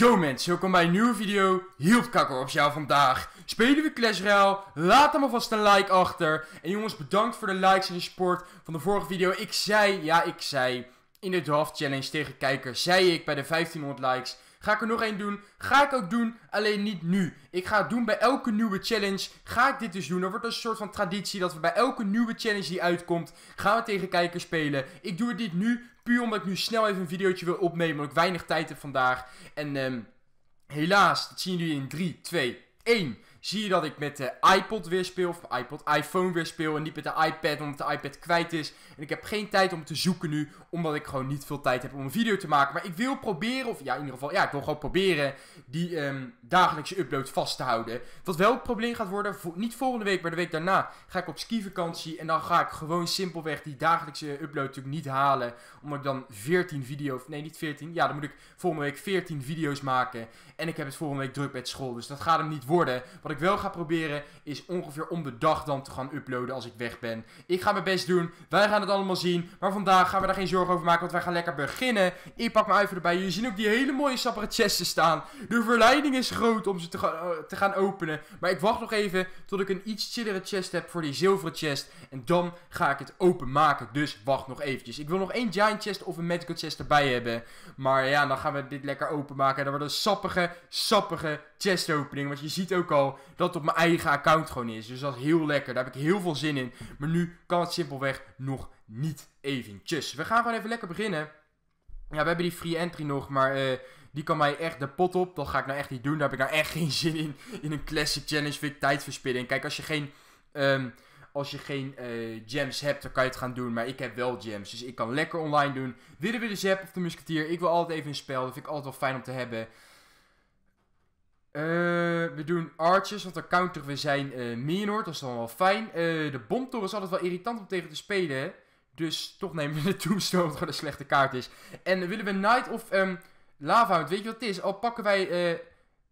Yo mensen, welkom bij een nieuwe video. Hielp kakker op jou vandaag. Spelen we Clash Royale? Laat hem alvast een like achter. En jongens, bedankt voor de likes en de support van de vorige video. Ik zei, ja ik zei, in de draft challenge tegen kijker, zei ik bij de 1500 likes. Ga ik er nog één doen? Ga ik ook doen, alleen niet nu. Ik ga het doen bij elke nieuwe challenge. Ga ik dit dus doen? Er wordt een soort van traditie dat we bij elke nieuwe challenge die uitkomt, gaan we tegen kijkers spelen. Ik doe het niet nu, omdat ik nu snel even een videootje wil opnemen. Omdat ik weinig tijd heb vandaag. En ehm, helaas, dat zien jullie in 3, 2, 1 zie je dat ik met de iPod weer speel, of iPod, iPhone weer speel en niet met de iPad, omdat de iPad kwijt is. En ik heb geen tijd om te zoeken nu, omdat ik gewoon niet veel tijd heb om een video te maken. Maar ik wil proberen, of ja, in ieder geval, ja, ik wil gewoon proberen die ehm, dagelijkse upload vast te houden. Wat wel het probleem gaat worden, niet volgende week, maar de week daarna, ga ik op skivakantie en dan ga ik gewoon simpelweg die dagelijkse upload natuurlijk niet halen, omdat ik dan 14 video's, nee niet 14, ja, dan moet ik volgende week 14 video's maken. En ik heb het volgende week druk met school, dus dat gaat hem niet worden. Wat ik wel ga proberen is ongeveer om de dag dan te gaan uploaden als ik weg ben. Ik ga mijn best doen. Wij gaan het allemaal zien. Maar vandaag gaan we daar geen zorgen over maken, want wij gaan lekker beginnen. Ik pak mijn iPhone erbij. Jullie zien ook die hele mooie sappere chesten staan. De verleiding is groot om ze te gaan, eh, te gaan openen. Maar ik wacht nog even tot ik een iets chillere chest heb voor die zilveren chest. En dan ga ik het openmaken. Dus wacht nog eventjes. Ik wil nog één giant chest of een Medical chest erbij hebben. Maar ja, dan gaan we dit lekker openmaken. En dan wordt een sappige, sappige chest opening. Want je ziet ook al dat het op mijn eigen account gewoon is. Dus dat is heel lekker. Daar heb ik heel veel zin in. Maar nu kan het simpelweg nog niet eventjes. We gaan gewoon even lekker beginnen. Ja, we hebben die free entry nog, maar... Eh, die kan mij echt de pot op. Dat ga ik nou echt niet doen. Daar heb ik nou echt geen zin in. In een classic challenge vind ik tijdverspilling. Kijk, als je geen... Ehm, als je geen gems eh, hebt, dan kan je het gaan doen. Maar ik heb wel gems, dus ik kan lekker online doen. Willen we de Zep of de Musketeer? Ik wil altijd even een spel. Dat vind ik altijd wel fijn om te hebben. Uh, we doen arches want dan counteren we zijn uh, eh, minor. Dat is dan wel fijn. Uh, de bomtoren is altijd wel irritant om tegen te spelen. Dus toch nemen we de tombstone, wat het een slechte kaart is. En willen we knight of um, ehm, lavahound, weet je wat het is? Al pakken wij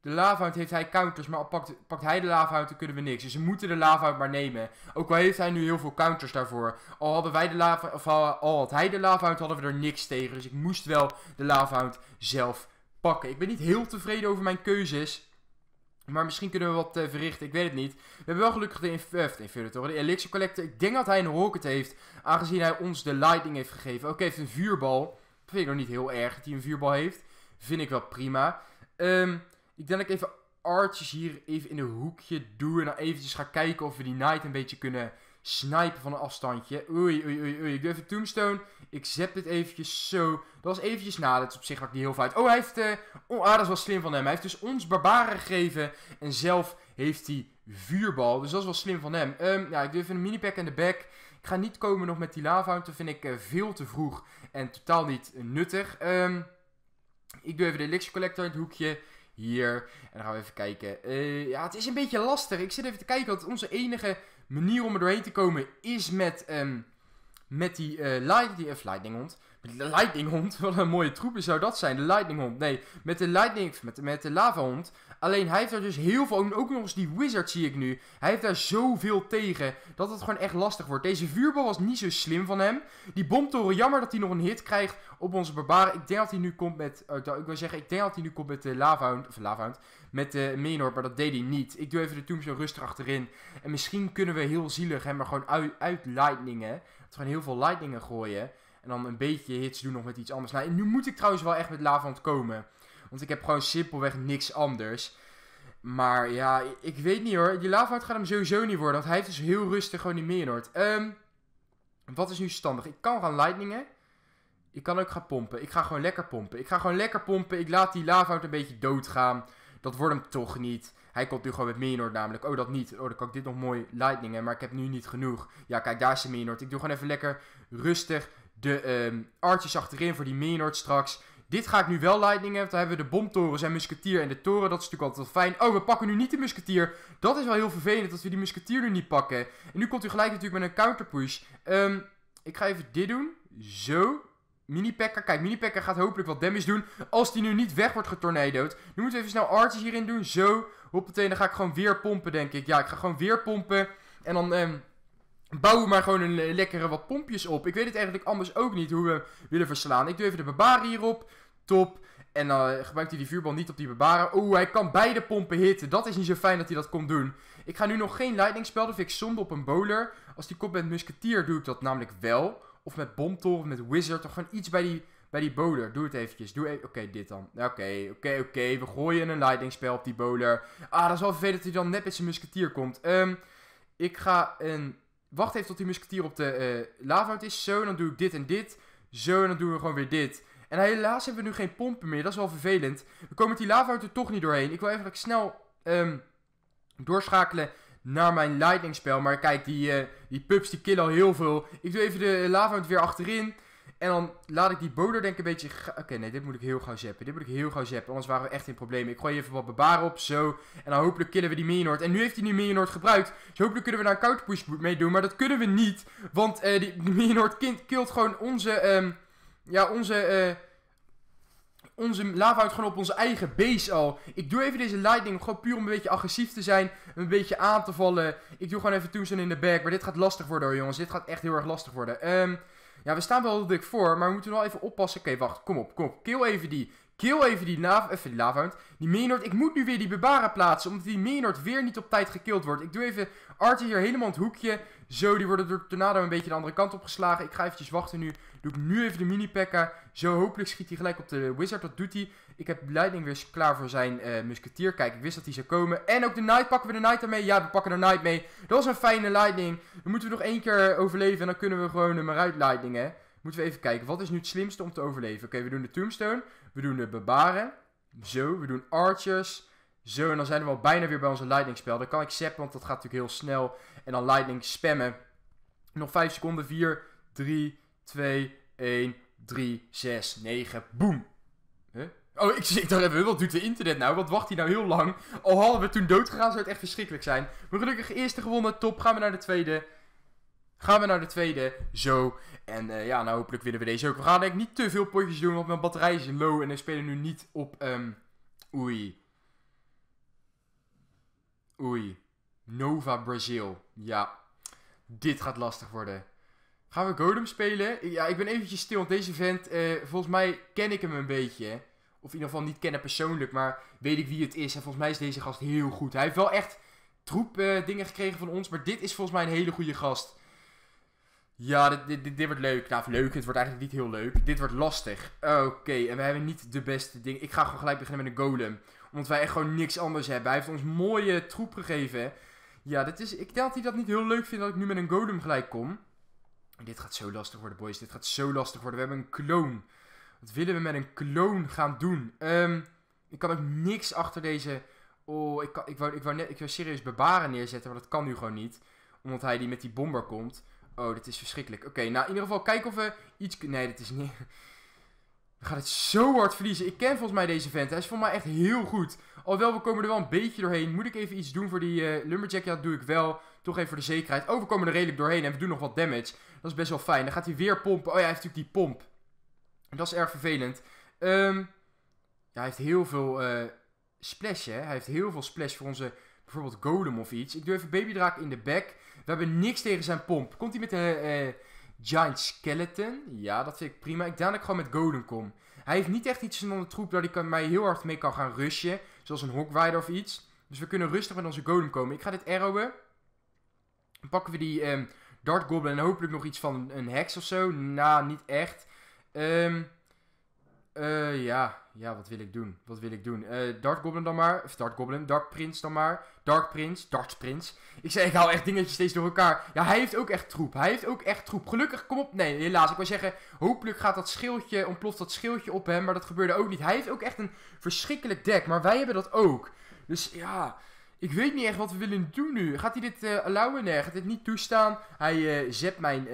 de lavahound, heeft hij counters. Maar al pakt, pakt hij de lavahound, dan kunnen we niks. Dus we moeten de lavahound maar nemen. Ook al heeft hij nu heel veel counters daarvoor. Al hadden wij de lava, of al had hij de lavahound, hadden we er niks tegen. Dus ik moest wel de lavahound zelf pakken. Ik ben niet heel tevreden over mijn keuzes. Maar misschien kunnen we wat eh, verrichten, ik weet het niet. We hebben wel gelukkig de, inf eh, de Infinitor, de Elixir Collector. Ik denk dat hij een Rocket heeft, aangezien hij ons de Lightning heeft gegeven. Ook heeft een vuurbal. Dat vind ik nog niet heel erg dat hij een vuurbal heeft. Vind ik wel prima. Ehm, ik denk dat ik even Arches hier even in een hoekje doe. En dan eventjes ga kijken of we die Knight een beetje kunnen snijpen van een afstandje. Oei, oei, oei, oei. Ik doe even tombstone. Ik zet dit eventjes zo. Dat was eventjes na. dat is op zich maakt niet heel veel Oh, hij heeft... Uh, oh, ah, dat is wel slim van hem. Hij heeft dus ons barbaren gegeven. En zelf heeft hij vuurbal. Dus dat is wel slim van hem. Ehm, ja, ik doe even een minipack in de back. Ik ga niet komen nog met die lava. Want dat vind ik eh, veel te vroeg. En totaal niet nuttig. Ehm, ik doe even de elixir collector in het hoekje hier. En dan gaan we even kijken. Eh, ja, het is een beetje lastig. Ik zit even te kijken, want onze enige manier om er doorheen te komen is met, um, met die uh, light, die eh, lightning de Lightninghond, wat een mooie troepen zou dat zijn. De Lightninghond, nee. Met de Lightning, met, met de Lavahond. Alleen hij heeft daar dus heel veel, ook nog eens die Wizard zie ik nu. Hij heeft daar zoveel tegen, dat het gewoon echt lastig wordt. Deze vuurbal was niet zo slim van hem. Die bomtoren, jammer dat hij nog een hit krijgt op onze barbaren. Ik denk dat hij nu komt met, eh, ik wil zeggen, ik denk dat hij nu komt met de hond of Hound. met de Menor, maar dat deed hij niet. Ik doe even de Tombstone rustig achterin. En misschien kunnen we heel zielig hem er gewoon uit, uit lightningen. we gewoon heel veel lightningen gooien. En dan een beetje hits doen nog met iets anders. Nou, nu moet ik trouwens wel echt met Lavand komen. Want ik heb gewoon simpelweg niks anders. Maar ja, ik weet niet hoor. Die Lavand gaat hem sowieso niet worden. Want hij heeft dus heel rustig gewoon die Meernoord. Um, ehm, wat is nu standig? Ik kan gaan lightningen. Ik kan ook gaan pompen. Ik ga gewoon lekker pompen. Ik ga gewoon lekker pompen. Ik laat die Lavand een beetje doodgaan. Dat wordt hem toch niet. Hij komt nu gewoon met Meenord namelijk. Oh, dat niet. Oh, dan kan ik dit nog mooi lightningen. Maar ik heb nu niet genoeg. Ja, kijk, daar is de Minord. Ik doe gewoon even lekker rustig de um, artjes achterin voor die Maynard straks. Dit ga ik nu wel lightning hebben. Dan hebben we de bomtorens en musketier en de toren. Dat is natuurlijk altijd wel fijn. Oh, we pakken nu niet de musketier. Dat is wel heel vervelend dat we die musketier nu niet pakken. En nu komt u gelijk natuurlijk met een counterpush. Um, ehm, ik ga even dit doen. Zo. mini packer Kijk, mini packer gaat hopelijk wat damage doen. Als die nu niet weg wordt getornadoed. Nu moeten we even snel artjes hierin doen. Zo. Hoppatee, dan ga ik gewoon weer pompen, denk ik. Ja, ik ga gewoon weer pompen. En dan... Um, Bouwen maar gewoon een eh, lekkere wat pompjes op. Ik weet het eigenlijk anders ook niet hoe we willen verslaan. Ik doe even de barbaren hierop. Top. En dan eh, gebruikt hij die vuurbal niet op die barbaren. Oeh, hij kan beide pompen hitten. Dat is niet zo fijn dat hij dat kon doen. Ik ga nu nog geen lightning spel. Dat ik zonde op een bowler. Als die komt met musketier doe ik dat namelijk wel. Of met bomtor of met wizard. Of gewoon iets bij die, bij die bowler. Doe het eventjes. Doe e- Oké, dit dan. Oké, oké, oké. We gooien een lightning spel op die bowler. Ah, dat is wel vervelend dat hij dan net met zijn musketier komt. Um, ik ga een wacht even tot die musketier op de uh, eh, lava is. Zo, dan doe ik dit en dit. Zo, en dan doen we gewoon weer dit. En helaas hebben we nu geen pompen meer. Dat is wel vervelend. We komen met die lava er toch niet doorheen. Ik wil even snel ehm, doorschakelen naar mijn lightning spel. Maar kijk, die, eh, die pups die killen al heel veel. Ik doe even de eh, lava weer achterin. En dan laat ik die boder denk ik een beetje... Oké, nee, dit moet ik heel gauw zappen. Dit moet ik heel gauw zappen, anders waren we echt in problemen. Ik gooi even wat barbaren op, zo. En dan hopelijk killen we die Minion En nu heeft hij die Minion gebruikt. Dus hopelijk kunnen we daar een counterpush mee doen. Maar dat kunnen we niet. Want uh, die, die kilt gewoon onze... Um, ja, onze... eh. onze lava gewoon op onze eigen base al. Ik doe even deze lightning gewoon puur om een beetje agressief te zijn. Een beetje aan te vallen. Ik doe gewoon even tombstone in de back. Maar dit gaat lastig worden hoor jongens. Dit gaat echt heel erg lastig worden. Um, ja, we staan wel dik voor, maar we moeten wel even oppassen. Oké, wacht, kom op, kom op. Kill even die. Kill even die lava, even die lava Die Ik moet nu weer die Bebara plaatsen. Omdat die Maynard weer niet op tijd gekild wordt. Ik doe even Arthur hier helemaal in het hoekje. Zo, die worden door de tornado een beetje de andere kant op geslagen. Ik ga eventjes wachten nu. Doe ik nu even de mini-pekka. Zo, hopelijk schiet hij gelijk op de wizard. Dat doet hij. Ik heb Lightning weer klaar voor zijn uh, musketier. Kijk, ik wist dat hij zou komen. En ook de Knight. Pakken we de Knight ermee? Ja, we pakken de Knight mee. Dat was een fijne Lightning. Dan moeten we nog één keer overleven. En dan kunnen we gewoon hem eruit hè? Moeten we even kijken. Wat is nu het slimste om te overleven? Oké, we doen de tombstone. We doen de barbaren. Zo. We doen archers. Zo. En dan zijn we al bijna weer bij onze lightning spel. Dan kan ik zappen, want dat gaat natuurlijk heel snel. En dan lightning spammen. Nog 5 seconden. 4, 3, 2, 1, 3, 6, 9. Boom. Huh? Oh, ik, ik dacht even, wat doet de internet nou? Wat wacht hij nou heel lang? Al hadden we toen dood gegaan, zou het echt verschrikkelijk zijn. Maar gelukkig eerste gewonnen, top. Gaan we naar de tweede. Gaan we naar de tweede, zo. En eh, ja, nou hopelijk winnen we deze ook. We gaan denk ik niet te veel potjes doen, want mijn batterij is low. En we spelen nu niet op, um, oei. Oei. Nova Brazil. Ja, dit gaat lastig worden. Gaan we Godem spelen? Ja, ik ben eventjes stil, want deze vent, eh, volgens mij ken ik hem een beetje. Of in ieder geval niet kennen persoonlijk, maar weet ik wie het is. En volgens mij is deze gast heel goed. Hij heeft wel echt troep eh, dingen gekregen van ons, maar dit is volgens mij een hele goede gast. Ja, dit, dit, dit, wordt leuk. Nou, leuk, het wordt eigenlijk niet heel leuk. Dit wordt lastig. Oké, en we hebben niet de beste dingen. Ik ga gewoon gelijk beginnen met een golem. Omdat wij echt gewoon niks anders hebben. Hij heeft ons mooie troep gegeven. Ja, dit is, ik denk dat hij dat niet heel leuk vindt dat ik nu met een golem gelijk kom. Dit gaat zo lastig worden, boys. Dit gaat zo lastig worden. We hebben een kloon. Wat willen we met een kloon gaan doen? Ehm, ik kan ook niks achter deze... Oh, ik, kan, ik, wou, ik, wou net, ik wou serieus barbaren neerzetten, maar dat kan nu gewoon niet. Omdat hij die met die bomber komt. Oh, dit is verschrikkelijk. Oké, nou in ieder geval kijk of we iets... Nee, dit is niet... We gaan het zo hard verliezen. Ik ken volgens mij deze vent. Hij is volgens mij echt heel goed. Alhoewel, we komen er wel een beetje doorheen. Moet ik even iets doen voor die eh, lumberjack? Ja, dat doe ik wel. Toch even voor de zekerheid. Oh, we komen er redelijk doorheen en we doen nog wat damage. Dat is best wel fijn. Dan gaat hij weer pompen. Oh ja, hij heeft natuurlijk die pomp. Dat is erg vervelend. Ehm, ja, hij heeft heel veel uh, splash, hè. Hij heeft heel veel splash voor onze bijvoorbeeld Golem of iets. Ik doe even Babydraak in de back. We hebben niks tegen zijn pomp. Komt hij met een eh, Giant Skeleton? Ja, dat vind ik prima. Ik denk dat ik gewoon met Golem kom. Hij heeft niet echt iets in de troep waar hij mij heel hard mee kan gaan rushen. Zoals een Hogwider of iets. Dus we kunnen rustig met onze Golem komen. Ik ga dit arrowen. Dan pakken we die um, ehm, Dart Goblin en hopelijk nog iets van een heks of zo. Nou, niet echt. Ehm... Eh, ja, ja, wat wil ik doen? Wat wil ik doen? Uh, Goblin dan maar. Of Dark Goblin, Dark Prince dan maar. Dark Prince, Dark Prince. Ik zei, ik haal echt dingetjes steeds door elkaar. Ja, hij heeft ook echt troep. Hij heeft ook echt troep. Gelukkig, kom op. Nee, helaas. Ik wil zeggen, hopelijk gaat dat schildje, ontploft dat schildje op hem. Maar dat gebeurde ook niet. Hij heeft ook echt een verschrikkelijk deck. Maar wij hebben dat ook. Dus ja, ik weet niet echt wat we willen doen nu. Gaat hij dit eh, allowen? Nee, gaat dit niet toestaan? Hij zet mijn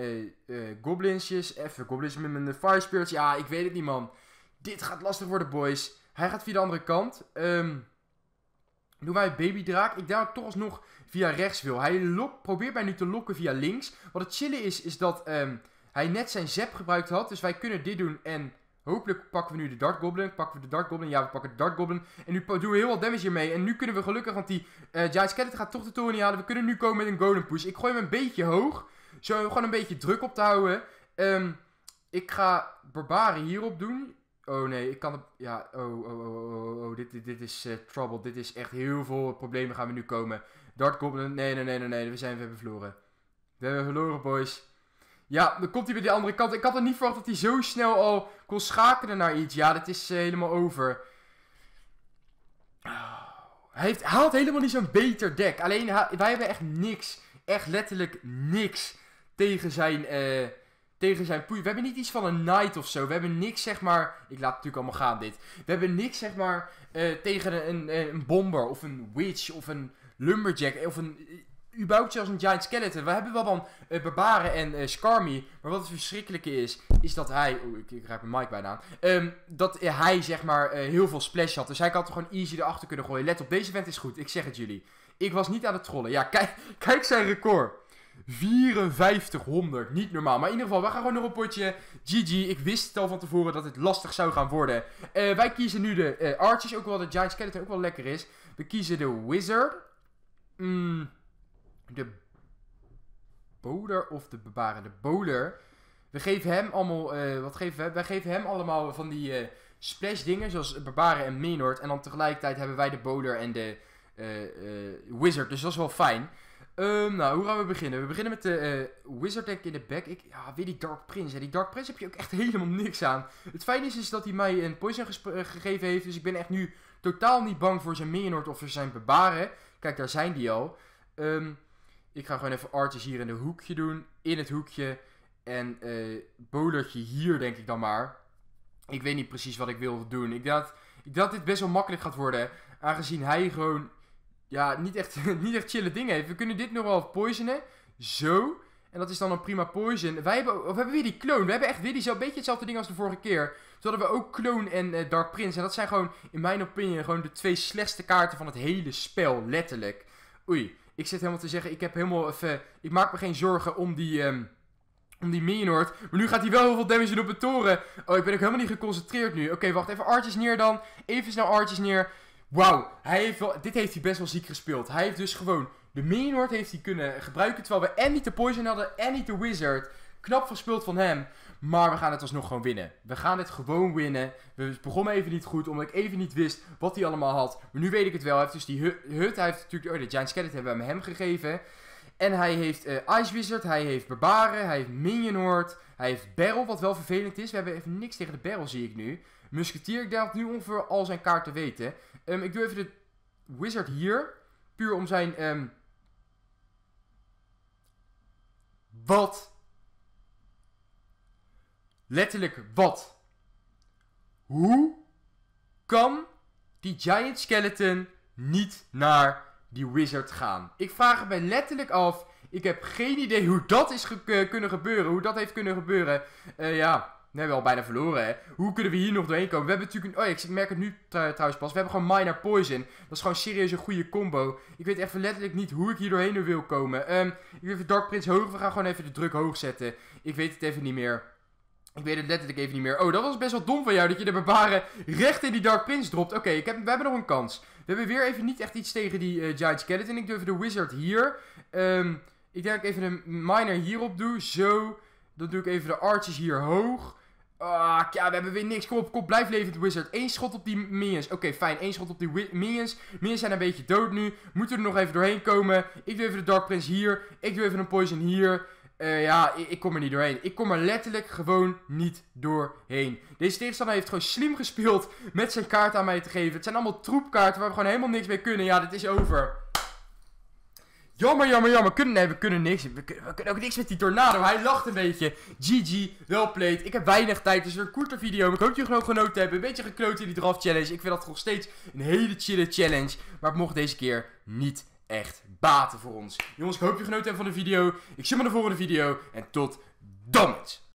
uh, goblinsjes. Even goblins met mijn fire spirits. Ja, ik weet het niet, man. Dit gaat lastig worden, boys. Hij gaat via de andere kant. Um, doen wij draak. Ik denk dat ik toch alsnog via rechts wil. Hij lok, probeert mij nu te lokken via links. Wat het chille is, is dat ehm, hij net zijn zap gebruikt had. Dus wij kunnen dit doen en... Hopelijk pakken we nu de Dark Goblin. Pakken we de Dark Goblin. Ja, we pakken de Dark Goblin. En nu doen we heel wat damage hiermee. En nu kunnen we gelukkig, want die uh, eh, Giant Skeleton gaat toch de toren niet halen. We kunnen nu komen met een Golden Push. Ik gooi hem een beetje hoog. Zo gewoon een beetje druk op te houden. Ehm, ik ga Barbaren hierop doen. Oh nee, ik kan het. Ja, oh, oh, oh, oh, Dit, dit, dit is trouble. Dit is echt heel veel problemen gaan we nu komen. Dart Goblin. Nee, nee, nee, nee, nee. We zijn we hebben verloren. We hebben verloren, boys. Ja, dan komt hij bij de andere kant. Ik had er niet verwacht dat hij zo snel al kon schakelen naar iets. Ja, dat is helemaal over. Hij, heeft, haalt helemaal niet zo'n beter deck. Alleen, wij hebben echt niks. Echt letterlijk niks tegen zijn tegen zijn poei. We hebben niet iets van een knight of zo. We hebben niks, zeg maar... Ik laat het natuurlijk allemaal gaan, dit. We hebben niks, zeg maar, eh, tegen een, eh, een, bomber of een witch of een lumberjack of een... Eh, überhaupt zelfs een giant skeleton. We hebben wel van uh, barbaren en Skarmy. Maar wat het verschrikkelijke is, is dat hij... Oeh, ik, ik mijn mic bijna aan. Ehm, dat hij, zeg maar, heel veel splash had. Dus hij had er gewoon easy erachter kunnen gooien. Let op, deze vent is goed. Ik zeg het jullie. Ik was niet aan het trollen. Ja, kijk, kijk zijn record. 5400. Niet normaal. Maar in ieder geval, we gaan gewoon nog een potje. GG. Ik wist al van tevoren dat het lastig zou gaan worden. Eh, wij kiezen nu de uh, eh, Arches. Ook wel de Giant Skeleton. Ook wel lekker is. We kiezen de Wizard. Mm, de Bowler of de barbaren, De Bowler. We geven hem allemaal... Eh, wat geven we Wij geven hem allemaal van die splash dingen. Zoals Barbaren en Menord. En dan tegelijkertijd hebben wij de Bowler en de Wizard. Dus dat is wel fijn. Ehm, nou, hoe gaan we beginnen? We beginnen met de uh, eh, Wizard Deck in de back. Ik, ja, weer die Dark Prince. Die Dark Prince heb je ook echt helemaal niks aan. Het fijne is, dat hij mij een poison eh, gegeven heeft. Dus ik ben echt nu totaal niet bang voor zijn Minion of voor zijn bebaren. Kijk, daar zijn die al. Ehm, ik ga gewoon even Artis hier in de hoekje doen. In het hoekje. En uh, eh, Bolertje hier, denk ik dan maar. Ik weet niet precies wat ik wil doen. Ik dacht, ik dacht dat dit best wel makkelijk gaat worden. Aangezien hij gewoon ja, niet echt, niet echt chille dingen heeft. We kunnen dit nog wel poisonen. Zo. En dat is dan een prima poison. Wij hebben, of hebben weer die clone. We hebben echt weer die, zo, beetje hetzelfde ding als de vorige keer. Toen hadden we ook clone en eh, Dark Prince. En dat zijn gewoon, in mijn opinie, gewoon de twee slechtste kaarten van het hele spel. Letterlijk. Oei. Ik zit helemaal te zeggen, ik heb helemaal even... Ik maak me geen zorgen om die... Um, om die Minion Maar nu gaat hij wel heel veel damage doen op de toren. Oh, ik ben ook helemaal niet geconcentreerd nu. Oké, wacht. Even artjes neer dan. Even snel artjes neer. Wauw, dit heeft hij best wel ziek gespeeld. Hij heeft dus gewoon de Minord heeft hij kunnen gebruiken. Terwijl we en niet de Poison hadden en niet de Wizard. Knap verspeeld van hem. Maar we gaan het alsnog gewoon winnen. We gaan het gewoon winnen. We begonnen even niet goed, omdat ik even niet wist wat hij allemaal had. Maar nu weet ik het wel. Hij heeft dus die hut. Hij heeft natuurlijk oh, de Giant Skeleton hebben we hem gegeven. En hij heeft eh, Ice Wizard, hij heeft Barbaren, hij heeft Minion Horde, hij heeft Barrel, wat wel vervelend is. We hebben even niks tegen de Barrel, zie ik nu. Musketeer. ik dacht nu ongeveer al zijn kaarten weten. Ehm, ik doe even de wizard hier. Puur om zijn... Ehm, wat? Letterlijk wat? Hoe kan die giant skeleton niet naar die wizard gaan? Ik vraag me letterlijk af. Ik heb geen idee hoe dat is kunnen gebeuren. Hoe dat heeft kunnen gebeuren. Eh, ja, we hebben al bijna verloren, hè. Hoe kunnen we hier nog doorheen komen? We hebben natuurlijk... Een... Oh ik merk het nu trouwens pas. We hebben gewoon Minor Poison. Dat is gewoon serieus een goede combo. Ik weet echt letterlijk niet hoe ik hier doorheen wil komen. Um, ik wil even Dark Prince hoog. We gaan gewoon even de druk hoog zetten. Ik weet het even niet meer. Ik weet het letterlijk even niet meer. Oh, dat was best wel dom van jou dat je de barbaren recht in die Dark Prince dropt. Oké, ik heb, we hebben nog een kans. We hebben weer even niet echt iets tegen die eh, Giant Skeleton. Ik durf de Wizard hier. Um, ik denk dat ik even een Miner hierop doe. Zo. Dan doe ik even de Arches hier hoog. Ah, ja, we hebben weer niks. Kom op, kom, blijf levend, Wizard. Eén schot op die minions. Oké, fijn. Eén schot op die minions. Minions zijn een beetje dood nu. Moeten er nog even doorheen komen. Ik doe even de Dark Prince hier. Ik doe even een Poison hier. Eh, ja, ik, ik, kom er niet doorheen. Ik kom er letterlijk gewoon niet doorheen. Deze tegenstander heeft gewoon slim gespeeld met zijn kaart aan mij te geven. Het zijn allemaal troepkaarten waar we gewoon helemaal niks mee kunnen. Ja, dit is over. Jammer, jammer, jammer. we kunnen niks. We kunnen, we kunnen, ook niks met die tornado. Hij lacht een beetje. GG, wel played. Ik heb weinig tijd. dus een korte video. Maar ik hoop dat jullie gewoon genoten hebben. Een beetje geknoot in die draft challenge. Ik vind dat nog steeds een hele chille challenge. Maar het mocht deze keer niet echt baten voor ons. Jongens, ik hoop je genoten hebben van de video. Ik zie me in de volgende video. En tot dan!